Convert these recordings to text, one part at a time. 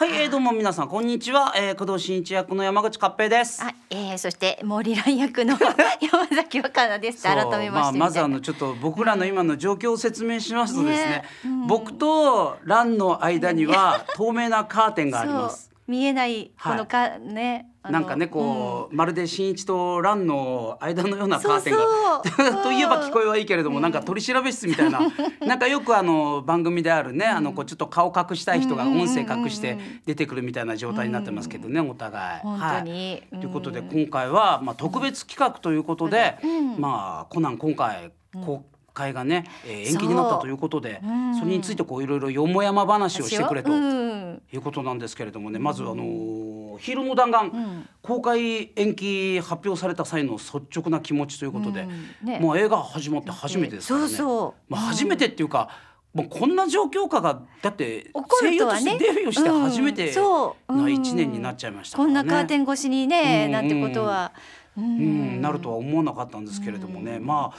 はい、えー、どうも皆さんこんにちは、えー、工藤新一役の山口勝平です。あ、えー、そして森蘭役の 山崎若菜です。改めましてまあ、まずあのちょっと僕らの今の状況を説明しますとですね、うん、僕と蘭の間には透明なカーテンがあります。見えないこのか、はい、ねなんかねこう、うん、まるで新一と蘭の間のようなカーテンがそうそうといえば聞こえはいいけれども、うん、なんか取り調べ室みたいななんかよくあの番組であるね、あのこうちょっと顔隠したい人が音声隠して出てくるみたいな状態になってますけどね、お互い。はい、ということで今回は、まあ、特別企画ということで、まあコナン今回こう。会がね、えー、延期になったということでそ,、れについてこういろいろよもやま話をしてくれということなんですけれどもね、まずあのー、ヒーの弾丸、うん、公開延期発表された際の率直な気持ちということで、うんね、もう映画始まって初めてですからね。そうそうまあ、初めてっていうか、もうこんな状況下がだって声優としてデビューして初めてな一年になっちゃいましたからね、ね、うんうん、こんなカーテン越しにね、うんうん、なんてことは、うん、うん、なるとは思わなかったんですけれどもね、まあ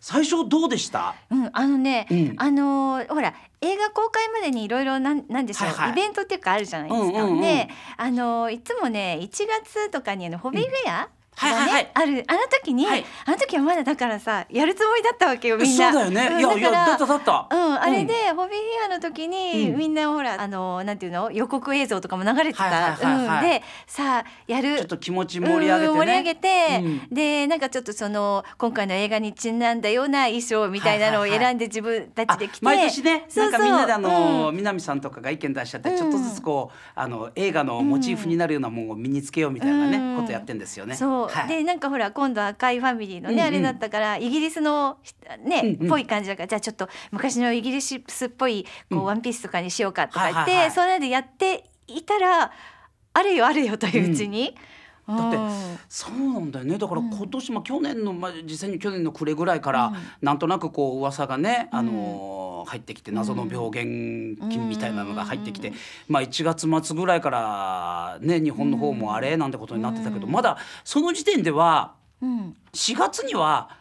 最初どうでしたうんあのね、うん、あのほら映画公開までにいろいろなんなんでしょう、はいはい、イベントっていうかあるじゃないですか、うんうんうん、であのいつもね1月とかにあのホビーフェア、うんはいはいはい、あるあの時に、はい、あの時はまだだからさやるつもりだったわけよみんなそうだよね、うん、いやいやだっただったうんあれで、ホビーヒアの時に、うん、みんなほらあのなんていうの予告映像とかも流れてた、でさあやるちょっと気持ち盛り上げて、ね、盛り上げて、でなんかちょっとその今回の映画にちなんだような衣装みたいなのを選んで自分たちで着て、はいはいはい、毎年ねなんかみんなであの、南さんとかが意見出しちゃってちょっとずつこうあの映画のモチーフになるようなものを身につけようみたいなね、ことやってんですよねそうはい、でなんかほら今度赤いファミリーのね、うんうん、あれだったからイギリスのね、っぽい感じだからじゃあちょっと昔のイギリスっぽいこう、ワンピースとかにしようかとか言って、うんはいはいはい、それでやっていたらあれよあれよといううちに。うん、だってそうなんだよねだから今年、まあ、去年の、まあ、実際に去年の暮れぐらいから、うん、なんとなくこう噂がね、あのー入ってきて謎の病原菌みたいなのが入ってきて、まあ、1月末ぐらいから、ね、日本の方もあれなんてことになってたけど、まだその時点では4月には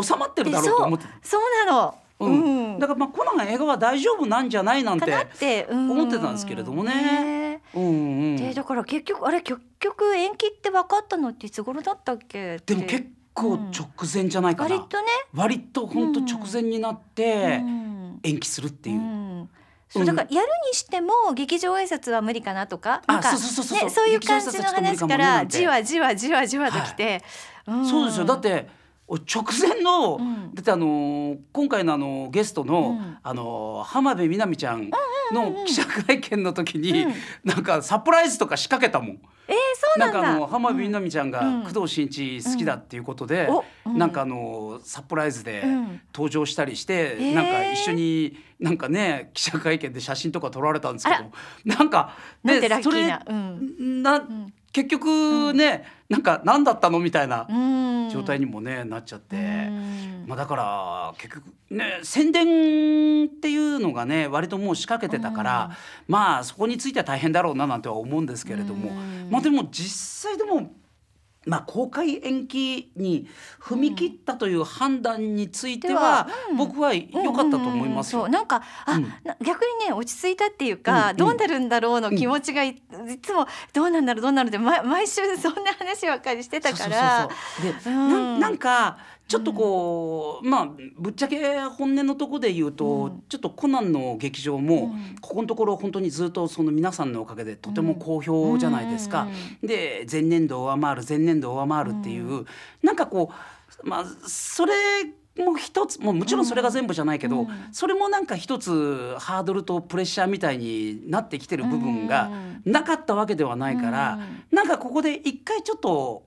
収まってるだろうと思って、うん、そうなのうんだからまあコナンが映画は大丈夫なんじゃないなんて思ってたんですけれどもね。うんうん、でだから結局あれ結局延期って分かったのっていつ頃だったっけでも結構直前じゃないかな、割とね割と本当直前になって、う延期するっていう。そうだからやるにしても劇場挨拶は無理かなとかねそういう感じの話からじわじわじわじわときて、そうですよだって直前の、うん、だってあの今回のあのゲストの、うん、あの浜辺美波ちゃんの記者会見の時に、うん、なんかサプライズとか仕掛けたもん。えーなんかあの浜辺美波ちゃんが工藤新一好きだっていうことで、なんかあのサプライズで登場したりして、なんか一緒になんかね記者会見で写真とか撮られたんですけどなんかねそれ、な結局ね、うん、なんか何だったのみたいな状態にもね、うん、なっちゃって、うん、まあ、だから結局ね宣伝っていうのがね割ともう仕掛けてたから、まあそこについては大変だろうななんては思うんですけれども、まあでも実際でもまあ、公開延期に踏み切ったという判断については、うん、僕は良かったと思います、うんうん、なんかあ、逆にね落ち着いたっていうか、どうなるんだろうの気持ちがい,、つもどうなんだろうどうなるって毎週そんな話ばっかりしてたから。でなんかちょっとこう、まあぶっちゃけ本音のとこで言うと、ちょっとコナンの劇場も、ここのところ本当にずっとその皆さんのおかげでとても好評じゃないですか。で前年度上回る前年度上回るっていう、うなんかこうまあそれも一つももちろんそれが全部じゃないけど、うん、それもなんか一つハードルとプレッシャーみたいになってきてる部分がなかったわけではないから、うん、なんかここで一回ちょっと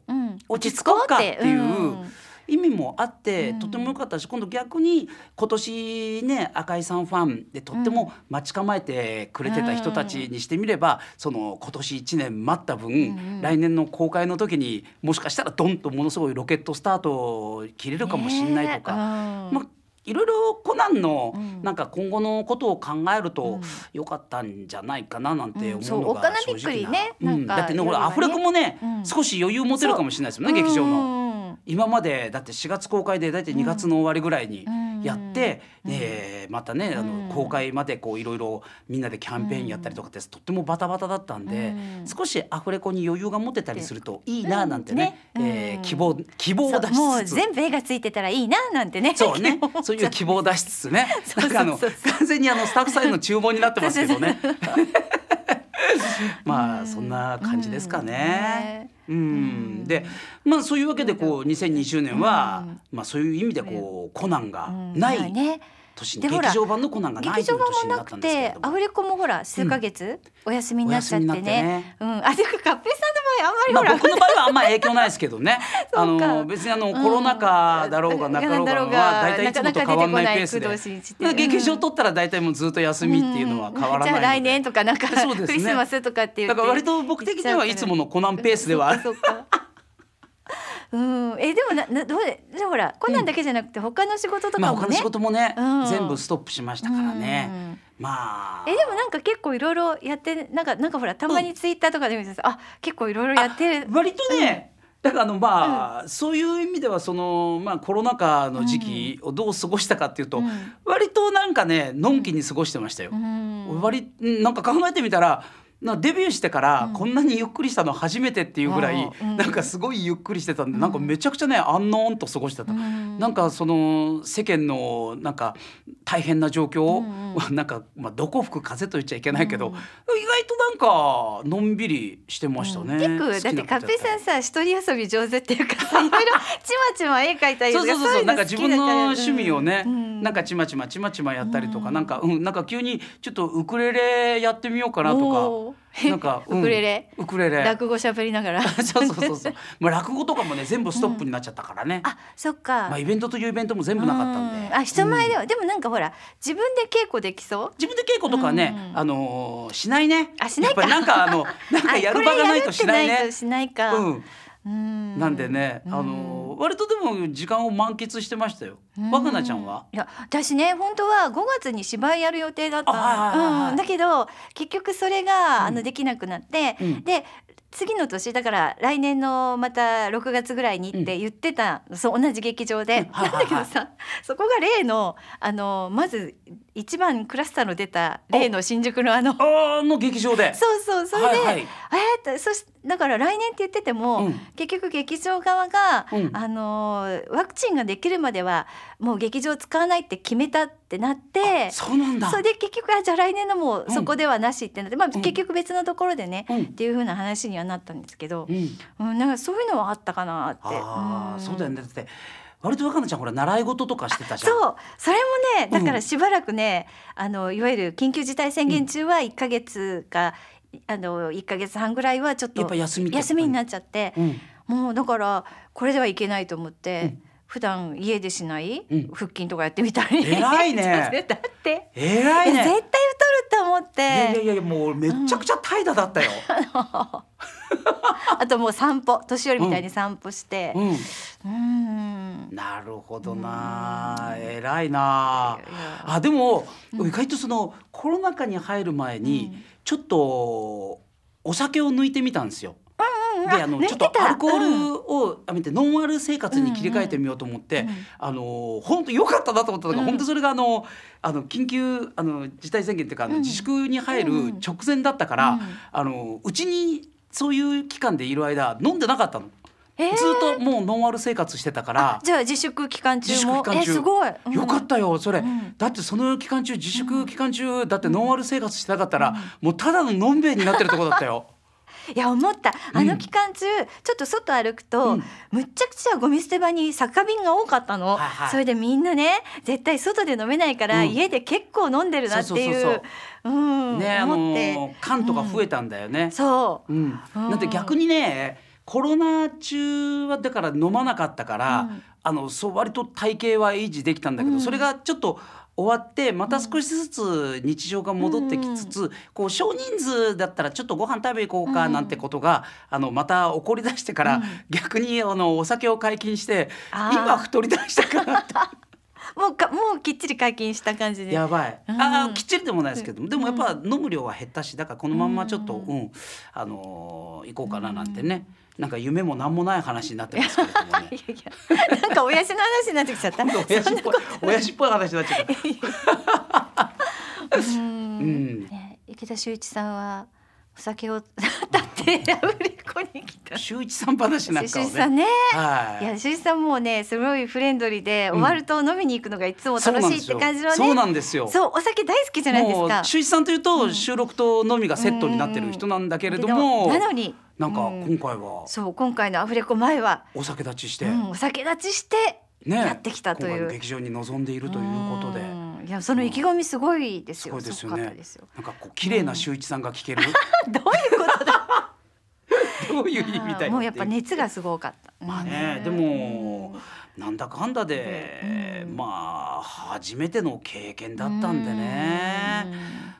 落ち着こうかっていう。うん意味もあって、うん、とても良かったし今度逆に今年ね赤井さんファンでとっても待ち構えてくれてた人たちにしてみれば、うん、その今年1年待った分、うん、来年の公開の時にもしかしたらドンとものすごいロケットスタートを切れるかもしれないとか。まあいろいろコナンのなんか今後のことを考えると良かったんじゃないかななんて思うのが正直な。うん、ね、うん、だってねほら、アフレコもね、うん、少し余裕持てるかもしれないですよね劇場の。今までだって4月公開で大体2月の終わりぐらいにやって、うんえー、またねあの公開までこういろいろみんなでキャンペーンやったりとかってとってもバタバタだったんで、少しアフレコに余裕が持てたりするといいななんてね,、うえ希望希望を出しつつもう全部絵がついてたらいいななんてねそうね そういう希望を出しつつねなんかあの完全にあのスタッフさんへの注文になってますけどね。まあそんな感じですかね。うん、でまあそういうわけでこう2020年は、まあ、そういう意味でこうコナンがない、ね、年劇場版のコナンがないもなくてアフレコもほら数か月、お休みになっちゃってねうんあてかカッペさんの場合あんまり僕の場合はあんまり影響ないですけどね あの別にあのコロナ禍だろうがなかろうが大体いつもと変わらないペースで劇場取ったら大体もうずっと休みっていうのは変わらないじゃあ来年とかなんかクリスマスとかっていうだから割と僕的にはいつものコナンペースではある。うん、えでもななどうでじゃほらこんなんだけじゃなくて他の仕事とかもね、まあ、他の仕事もね、うん、全部ストップしましたからね。うん、まあ、えでもなんか結構いろいろやってなんかなんかほらたまにツイッターとかで見てた、うん、あ結構いろいろやってる割とね、だからあのまあ、うん、そういう意味ではその、まあ、コロナ禍の時期をどう過ごしたかっていうと、うん、割となんかねのんきに過ごしてましたよ。うん、割なんか考えてみたらなデビューしてからこんなにゆっくりしたの初めてっていうぐらい、なんかすごいゆっくりしてたんで、なんかめちゃくちゃねのんと過ごしてた、なんかその世間のなんか大変な状況は なんか、まあ、どこ吹く風と言っちゃいけないけど、意外となんかのんびりしてましたね、結構だってカッペさんさ一人遊び上手っていうかいろいろちまちま絵描いたりとかそうそうそうそうなんか自分の趣味をね、なんかちまちまちまちまやったりとか、なんかうんなんか急にちょっとウクレレやってみようかなとか なんか、うん、ウクレレウクレレ落語しゃべりながら そうそうそうそうまあ落語とかもね全部ストップになっちゃったからね、うん、あそっかまあイベントというイベントも全部なかったんであ人前では、うん、でもなんかほら自分で稽古できそう自分で稽古とかね、あのー、しないねあしないかやっぱりなんかあのなんかやる場がないとしないねしないかうんなんでね、あの割とでも時間を満喫してましたよ。若菜ちゃんは？いや、私ね本当は5月に芝居やる予定だった。ん、だけど結局それが、あのできなくなって、で次の年だから来年のまた6月ぐらいにって言ってた、うん、そう同じ劇場で、うん、なんだけどさそこが例のあのまず一番クラスターの出た例の新宿のあのあの劇場でそうそうそれで、はいはい、えー、っとそしだから来年って言ってても、うん、結局劇場側が、うん、あのワクチンができるまではもう劇場使わないって決めたってなってそうなんだそれで結局あじゃあ来年のもうそこではなしってなって、うん、まあ、結局別のところでね、っていうふうな話にはなったんですけど、うんなんかそういうのはあったかなって。あそうだよねだって割と若菜ちゃんほら習い事とかしてたじゃんそうそれもねだからしばらくね、うん、あのいわゆる緊急事態宣言中は1か月かあの1か月半ぐらいはちょっと休みになっちゃって、うん、もうだからこれではいけないと思って。うん普段家でしない腹筋とかやってみたり、うん、偉いねだって偉いね絶対思っていやいやいやもうめちゃくちゃ怠惰だったよ、うん、あともう散歩年寄りみたいに散歩してうん、なるほどな、偉いなあでも、意外とそのコロナ禍に入る前に、ちょっとお酒を抜いてみたんですよであのちょっとアルコールをやめてノンアル生活に切り替えてみようと思って、あの本当良かったなと思ったのが、本当それがあのあの緊急あの事態宣言っていうか、自粛に入る直前だったから、あのうちにそういう期間でいる間飲んでなかったの。ずっともうノンアル生活してたからじゃあ自粛期間中もえすごい、よかったよそれ、だってその期間中自粛期間中だってノンアル生活してなかったら、もうただののんべえになってるとこだったよいや思ったあの期間中、うん、ちょっと外歩くと、うん、むっちゃくちゃゴミ捨て場に酒瓶が多かったの、はいはい、それでみんなね絶対外で飲めないから、うん、家で結構飲んでるなっていうねって缶とか増えたんだよね、そう、うん、だって逆にねコロナ中はだから飲まなかったから、あのそう割と体型は維持できたんだけど、うん、それがちょっと終わってまた少しずつ日常が戻ってきつつ、うん、こう少人数だったらちょっとご飯食べ行こうかなんてことが、うん、あのまた起こりだしてから、うん、逆にあのお酒を解禁して今太りだしたかなって。もうかもうきっちり解禁した感じでやばい、ああきっちりでもないですけどでもやっぱ飲む量は減ったしだからこのまんまちょっとうん、あのー、行こうかななんてね、なんか夢も何もない話になってますけどもね。いやいやなんか親父の話になってきちゃった。親父っぽい親父っぽい話になっちゃった。うん池田秀一さんはお酒を だってアフリコに来た。秀一さん話なんかをね。秀一さんね。はい。いや秀一さんもねすごいフレンドリーで、終わると飲みに行くのがいつも楽しいって感じのね。そうなんですよ。そうお酒大好きじゃないですか。秀一さんというと、収録と飲みがセットになってる人なんだけれども。なのになんか今回は、そう今回のアフレコ前はお酒立ちして、お酒立ちしてやってきたという、劇場に臨んでいるということで。いやその意気込みすごいですよ。すごいですよね。なんかこう綺麗な秀一さんが聞ける。どういうことだ。どういう意味だよもうやっぱ熱がすごかった。まあね、でもなんだかんだで、まあ初めての経験だったんでね。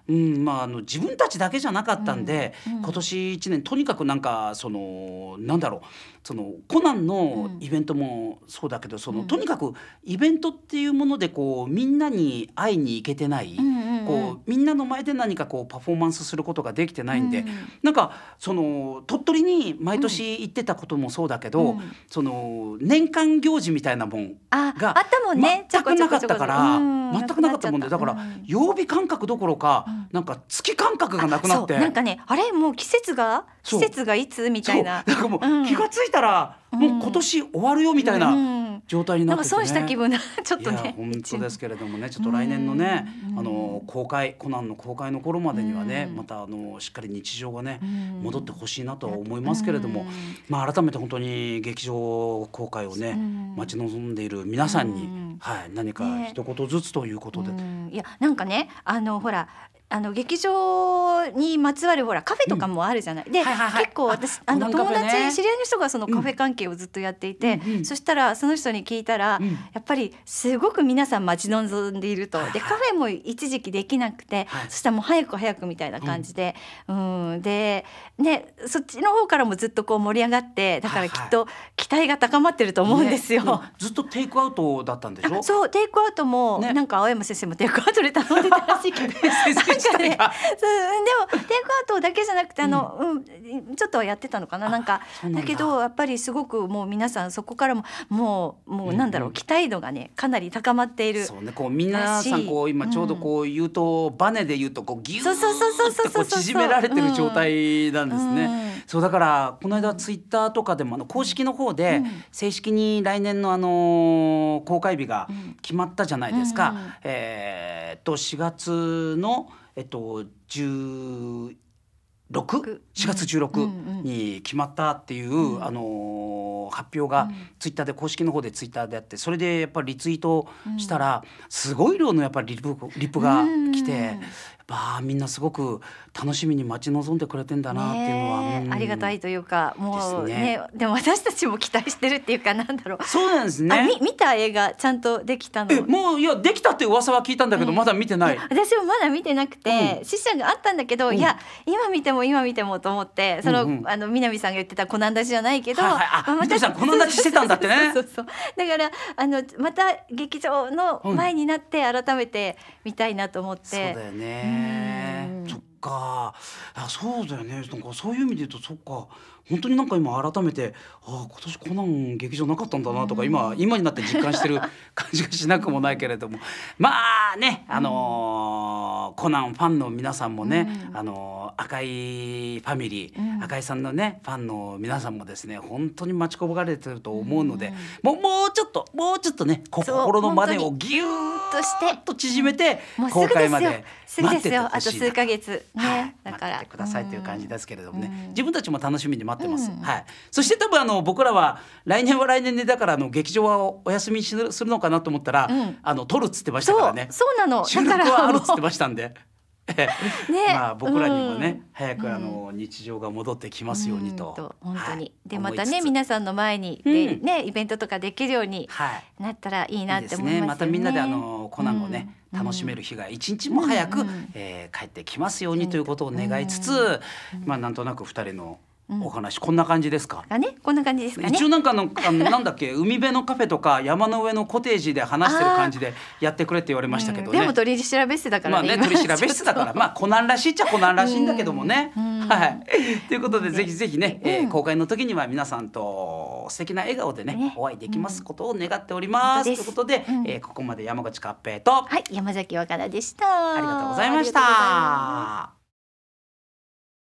うん、まああの自分たちだけじゃなかったんで、今年1年とにかくなんかそのなんだろうそのコナンのイベントもそうだけど、そのとにかくイベントっていうものでこうみんなに会いに行けてない。うんこうみんなの前で何かこうパフォーマンスすることができてないんで、うん、なんかその鳥取に毎年行ってたこともそうだけど、うん、その年間行事みたいなもんがあったもんね全くなかったから、全くなかったもんでだから曜日感覚どころか、なんか月感覚がなくなってなんかねあれもう季節が季節がいつみたいななんかもう気がついたら、もう今年終わるよみたいな。状態になって、ね、損した気分な ちょっとね本当ですけれどもねちょっと来年のねあの公開コナンの公開の頃までにはねまたあのしっかり日常がね戻ってほしいなとは思いますけれどもまあ改めて本当に劇場公開をね待ち望んでいる皆さんにはい何か一言ずつということで、ね、いやなんかねあのほらあの劇場にまつわるほらカフェとかもあるじゃない、うん、で、はいはいはい、結構私あの、友達知り合いの人がそのカフェ関係をずっとやっていて、うん、そしたらその人に聞いたら、うん、やっぱりすごく皆さん待ち望んでいるとでカフェも一時期できなくて、はい、そしたらもう早く早くみたいな感じで、うんで、ね、そっちの方からもずっとこう盛り上がってだからきっと期待が高まってると思うんですよ。ね、ずっとテイクアウトだったんでしょそうテイクアウトも、ね、なんか青山先生もテイクアウトで頼んでたらしいけど。したでもテイクアウトだけじゃなくてあの、うん、ちょっとやってたのかななんかだけどやっぱりすごくもう皆さんそこからももうもうなんだろう、期待度がねかなり高まっているそうねこう皆さんこう今ちょうどこう言うと、バネで言うとこうぎゅ。うううううそそそそそそギュッう縮められてる状態なんですね、そうだからこの間ツイッターとかでもあの公式の方で正式に来年のあの公開日が決まったじゃないですか、えっと四月のえっと、16? 4月16に決まったっていう、あの発表がツイッターで公式の方でツイッターであってそれでやっぱりリツイートしたら、すごい量のやっぱりリップリップが来て、あみんなすごく楽しみに待ち望んでくれてんだなっていうのは、ねうん、ありがたいというかもうね、ね、でも私たちも期待してるっていうかなんだろうそうなんですねみ見た映画ちゃんとできたのもういやできたって噂は聞いたんだけど、うん、まだ見てない私もまだ見てなくて、うん、死者があったんだけど、いや今見ても今見てもと思ってその、うんうん、あの南さんが言ってたコナン出しじゃないけど、はいはい、あ、まあ、さんコナン出してたんだってね そうそうだからあのまた劇場の前になって改めて見たいなと思って、そうだよねそっか。あ、そうだよね。なんかそういう意味で言うと、そっか。本当になんか今改めてああ今年コナン劇場なかったんだなとか、今今になって実感してる感じがしなくもないけれども まあねあのー、コナンファンの皆さんもね、あのー、赤いファミリー、赤井さんのねファンの皆さんもですね本当に待ち焦がれてると思うので、もうもうちょっともうちょっとね心のまねをぎゅーっとしてと縮めて公開まで待っててほしいなと、だから待ってくださいという感じですけれどもね、自分たちも楽しみに待ってます、うん、はい、そして多分あの僕らは来年は来年でだからあの劇場はお休みするのかなと思ったら、うん、あの撮るっつってましたからねそうなの収録はあるっつってましたんで。ね、まあ僕らにもね、うん、早くあの日常が戻ってきますようにと。と本当に、はい、でまたね皆さんの前にねイベントとかできるようになったらいいなって思います、ねい、ね。またみんなであのコナンをね、楽しめる日が一日も早く、うんえー、帰ってきますようにということを願いつつ、うん、まあなんとなく二人のお話、うん、こんな感じですか。ね、こんな感じですか、ね、一応なんかの、あの、なんだっけ、海辺のカフェとか、山の上のコテージで話してる感じで。やってくれって言われましたけどね。うん、でも取り調べ室だから、ね、まあね、取り調べ室だから、まあ、コナンらしいっちゃコナンらしいんだけどもね。はい。ということで、ぜひぜひね、えー、公開の時には、皆さんと素敵な笑顔でね、お会いできますことを願っております。ということで、えー、ここまで山口カッペと。はい、山崎若菜でした。ありがとうございました。